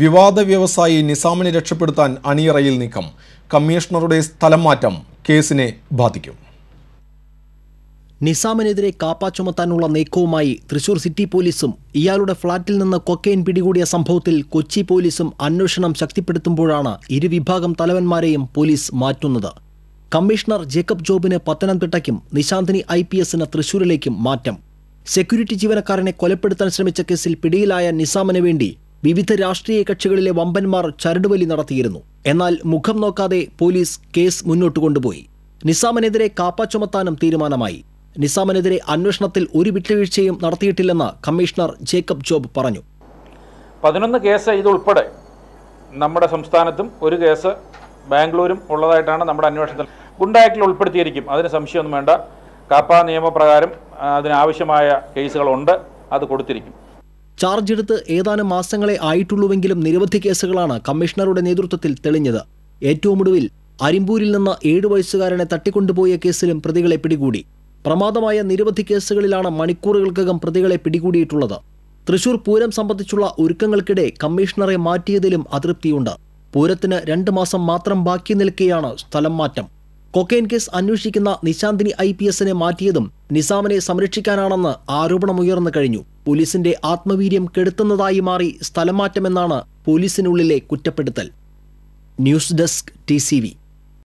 വിവാദ വ്യവസായി നിസാമിനെ രക്ഷപ്പെടുത്താൻ അണിയറയിൽ നീക്കം കമ്മീഷണറുടെ സ്ഥലം മാറ്റം കേസിനെ ബാധിക്കും നിസാമിനെതിരെ കാപ്പാ ചുമത്താനുള്ള നീക്കവുമായി തൃശൂർ സിറ്റി പോലീസും ഇയാളുടെ ഫ്ളാറ്റിൽ നിന്ന് കൊക്കൈൻ പിടികൂടിയ സംഭവത്തിൽ കൊച്ചി പോലീസും അന്വേഷണം ശക്തിപ്പെടുത്തുമ്പോഴാണ് ഇരുവിഭാഗം തലവന്മാരെയും പോലീസ് മാറ്റുന്നത് കമ്മീഷണർ ജേക്കബ് ജോബിന് പത്തനംതിട്ടയ്ക്കും നിശാന്തിനി ഐ പി എസിന് തൃശൂരിലേക്കും മാറ്റം സെക്യൂരിറ്റി ജീവനക്കാരനെ കൊലപ്പെടുത്താൻ ശ്രമിച്ച കേസിൽ പിടിയിലായ നിസാമിന് വേണ്ടി വിവിധ രാഷ്ട്രീയ കക്ഷികളിലെ വമ്പന്മാർ ചരടുവലി നടത്തിയിരുന്നു എന്നാൽ മുഖം നോക്കാതെ പോലീസ് കേസ് മുന്നോട്ട് കൊണ്ടുപോയി നിസാമിനെതിരെ കാപ്പ ചുമത്താനും തീരുമാനമായി നിസാമിനെതിരെ അന്വേഷണത്തിൽ ഒരു വിട്ടുവീഴ്ചയും നടത്തിയിട്ടില്ലെന്ന് കമ്മീഷണർ ജേക്കബ് ജോബ് പറഞ്ഞു പതിനൊന്ന് കേസ് ഇതുൾപ്പെടെ നമ്മുടെ സംസ്ഥാനത്തും ഒരു കേസ് ബാംഗ്ലൂരും ഉള്ളതായിട്ടാണ് നമ്മുടെ അന്വേഷണത്തിൽ ഗുണ്ടാക്കിൽ ഉൾപ്പെടുത്തിയിരിക്കും അതിന് സംശയമൊന്നും വേണ്ട കാപ്പ നിയമപ്രകാരം അതിനാവശ്യമായ കേസുകളുണ്ട് അത് കൊടുത്തിരിക്കും ചാർജ് എടുത്ത് ഏതാനും മാസങ്ങളെ ആയിട്ടുള്ളൂവെങ്കിലും നിരവധി കേസുകളാണ് കമ്മീഷണറുടെ നേതൃത്വത്തിൽ തെളിഞ്ഞത് ഏറ്റവും ഒടുവിൽ അരിമ്പൂരിൽ നിന്ന് ഏഴു വയസ്സുകാരനെ തട്ടിക്കൊണ്ടുപോയ കേസിലും പ്രതികളെ പിടികൂടി പ്രമാദമായ നിരവധി കേസുകളിലാണ് മണിക്കൂറുകൾക്കകം പ്രതികളെ പിടികൂടിയിട്ടുള്ളത് തൃശൂർ പൂരം സംബന്ധിച്ചുള്ള ഒരുക്കങ്ങൾക്കിടെ കമ്മീഷണറെ മാറ്റിയതിലും അതൃപ്തിയുണ്ട് പൂരത്തിന് രണ്ട് മാസം മാത്രം ബാക്കി നിൽക്കെയാണ് സ്ഥലം മാറ്റം കൊക്കെയിൻ കേസ് അന്വേഷിക്കുന്ന നിശാന്തിനി ഐ പി എസിനെ മാറ്റിയതും നിസാമിനെ സംരക്ഷിക്കാനാണെന്ന് ആരോപണമുയർന്നു കഴിഞ്ഞു പോലീസിന്റെ ആത്മവീര്യം കെടുത്തുന്നതായി മാറി സ്ഥലം മാറ്റമെന്നാണ് പോലീസിനുള്ളിലെ കുറ്റപ്പെടുത്തൽ ന്യൂസ് ഡെസ്ക് ടി